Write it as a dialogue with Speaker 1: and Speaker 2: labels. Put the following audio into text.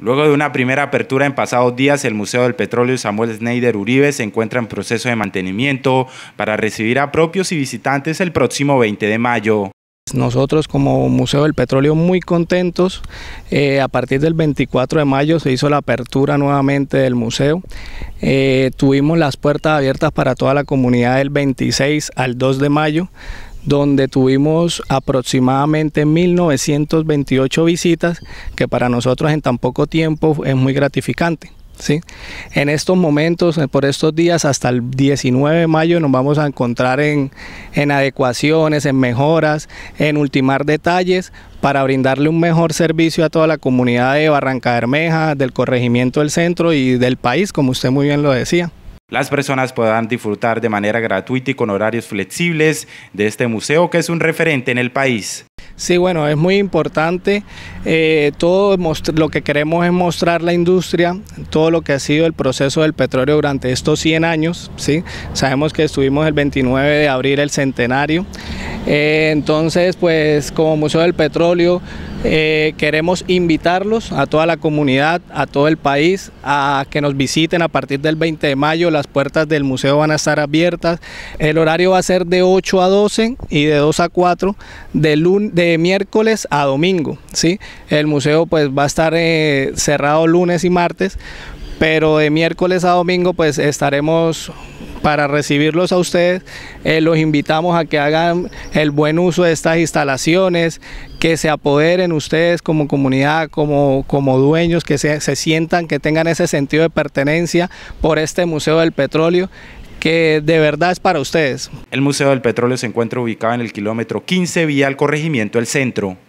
Speaker 1: Luego de una primera apertura en pasados días, el Museo del Petróleo Samuel Snyder Uribe se encuentra en proceso de mantenimiento para recibir a propios y visitantes el próximo 20 de mayo.
Speaker 2: Nosotros como Museo del Petróleo muy contentos, eh, a partir del 24 de mayo se hizo la apertura nuevamente del museo, eh, tuvimos las puertas abiertas para toda la comunidad del 26 al 2 de mayo, donde tuvimos aproximadamente 1928 visitas, que para nosotros en tan poco tiempo es muy gratificante. ¿sí? En estos momentos, eh, por estos días, hasta el 19 de mayo nos vamos a encontrar en, en adecuaciones, en mejoras, en ultimar detalles para brindarle un mejor servicio a toda la comunidad de Barranca Bermeja, del corregimiento del centro y del país, como usted muy bien lo decía.
Speaker 1: Las personas puedan disfrutar de manera gratuita y con horarios flexibles de este museo que es un referente en el
Speaker 2: país. Sí, bueno, es muy importante. Eh, todo lo que queremos es mostrar la industria, todo lo que ha sido el proceso del petróleo durante estos 100 años. ¿sí? Sabemos que estuvimos el 29 de abril el centenario. Eh, entonces, pues como Museo del Petróleo eh, queremos invitarlos a toda la comunidad, a todo el país, a que nos visiten a partir del 20 de mayo. Las puertas del museo van a estar abiertas. El horario va a ser de 8 a 12 y de 2 a 4 de, de miércoles a domingo. ¿sí? El museo pues va a estar eh, cerrado lunes y martes, pero de miércoles a domingo pues estaremos para recibirlos a ustedes. Eh, los invitamos a que hagan el buen uso de estas instalaciones, que se apoderen ustedes como comunidad, como, como dueños, que se, sientan, que tengan ese sentido de pertenencia por este Museo del Petróleo
Speaker 1: que de verdad es para ustedes. El Museo del Petróleo se encuentra ubicado en el kilómetro 15 vía al Corregimiento El Centro,